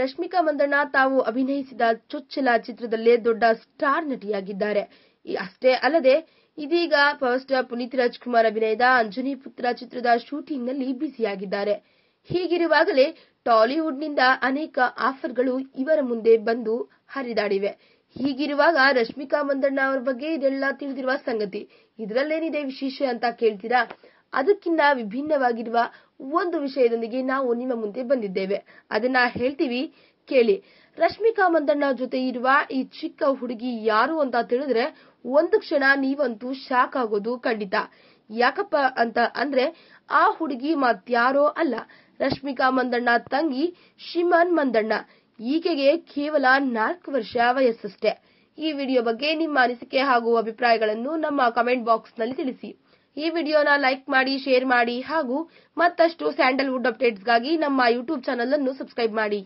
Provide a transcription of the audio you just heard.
ರಶ್ಮಿಕಾ ಮಂದಣ್ಣ ತಾವು ಅಭಿನಯಿಸಿದ ಚೊಚ್ಚಲ ಚಿತ್ರದಲ್ಲೇ ದೊಡ್ಡ ಸ್ಟಾರ್ ನಟಿಯಾಗಿದ್ದಾರೆ ಅಷ್ಟೇ ಅಲ್ಲದೆ ಇದೀಗ ಪವರ್ ಸ್ಟಾರ್ ಪುನೀತ್ ರಾಜ್ಕುಮಾರ್ ಅಭಿನಯದ ಅಂಜನಿ ಪುತ್ರ ಚಿತ್ರದ ಶೂಟಿಂಗ್ನಲ್ಲಿ ಬ್ಯುಸಿಯಾಗಿದ್ದಾರೆ ಹೀಗಿರುವಾಗಲೇ ಟಾಲಿವುಡ್ನಿಂದ ಅನೇಕ ಆಫರ್ಗಳು ಇವರ ಮುಂದೆ ಬಂದು ಹರಿದಾಡಿವೆ ಹೀಗಿರುವಾಗ ರಶ್ಮಿಕಾ ಮಂದಣ್ಣ ಅವರ ಬಗ್ಗೆ ಇದೆಲ್ಲ ತಿಳಿದಿರುವ ಸಂಗತಿ ಇದರಲ್ಲೇನಿದೆ ವಿಶೇಷ ಅಂತ ಕೇಳ್ತೀರಾ ಅದಕ್ಕಿಂತ ವಿಭಿನ್ನವಾಗಿರುವ ಒಂದು ವಿಷಯದೊಂದಿಗೆ ನಾವು ನಿಮ್ಮ ಮುಂದೆ ಬಂದಿದ್ದೇವೆ ಅದನ್ನ ಹೇಳ್ತೀವಿ ಕೇಳಿ ರಶ್ಮಿಕಾ ಮಂದಣ್ಣ ಜೊತೆ ಇರುವ ಈ ಚಿಕ್ಕ ಹುಡುಗಿ ಯಾರು ಅಂತ ತಿಳಿದ್ರೆ ಒಂದು ಕ್ಷಣ ನೀವಂತೂ ಶಾಕ್ ಆಗೋದು ಖಂಡಿತ ಯಾಕಪ್ಪ ಅಂತ ಅಂದ್ರೆ ಆ ಹುಡುಗಿ ಮತ್ಯಾರೋ ಅಲ್ಲ ರಶ್ಮಿಕಾ ಮಂದಣ್ಣ ತಂಗಿ ಶಿಮನ್ ಮಂದಣ್ಣ ಈಕೆಗೆ ಕೇವಲ ನಾಲ್ಕು ವರ್ಷ ವಯಸ್ಸಷ್ಟೇ ಈ ವಿಡಿಯೋ ಬಗ್ಗೆ ನಿಮ್ಮ ಅನಿಸಿಕೆ ಹಾಗೂ ಅಭಿಪ್ರಾಯಗಳನ್ನು ನಮ್ಮ ಕಮೆಂಟ್ ಬಾಕ್ಸ್ನಲ್ಲಿ ತಿಳಿಸಿ ಈ ವಿಡಿಯೋನ ಲೈಕ್ ಮಾಡಿ ಶೇರ್ ಮಾಡಿ ಹಾಗೂ ಮತ್ತಷ್ಟು ಸ್ಯಾಂಡಲ್ವುಡ್ ಅಪ್ಡೇಟ್ಸ್ಗಾಗಿ ನಮ್ಮ ಯೂಟ್ಯೂಬ್ ಚಾನಲ್ ಅನ್ನು ಸಬ್ಸ್ಕ್ರೈಬ್ ಮಾಡಿ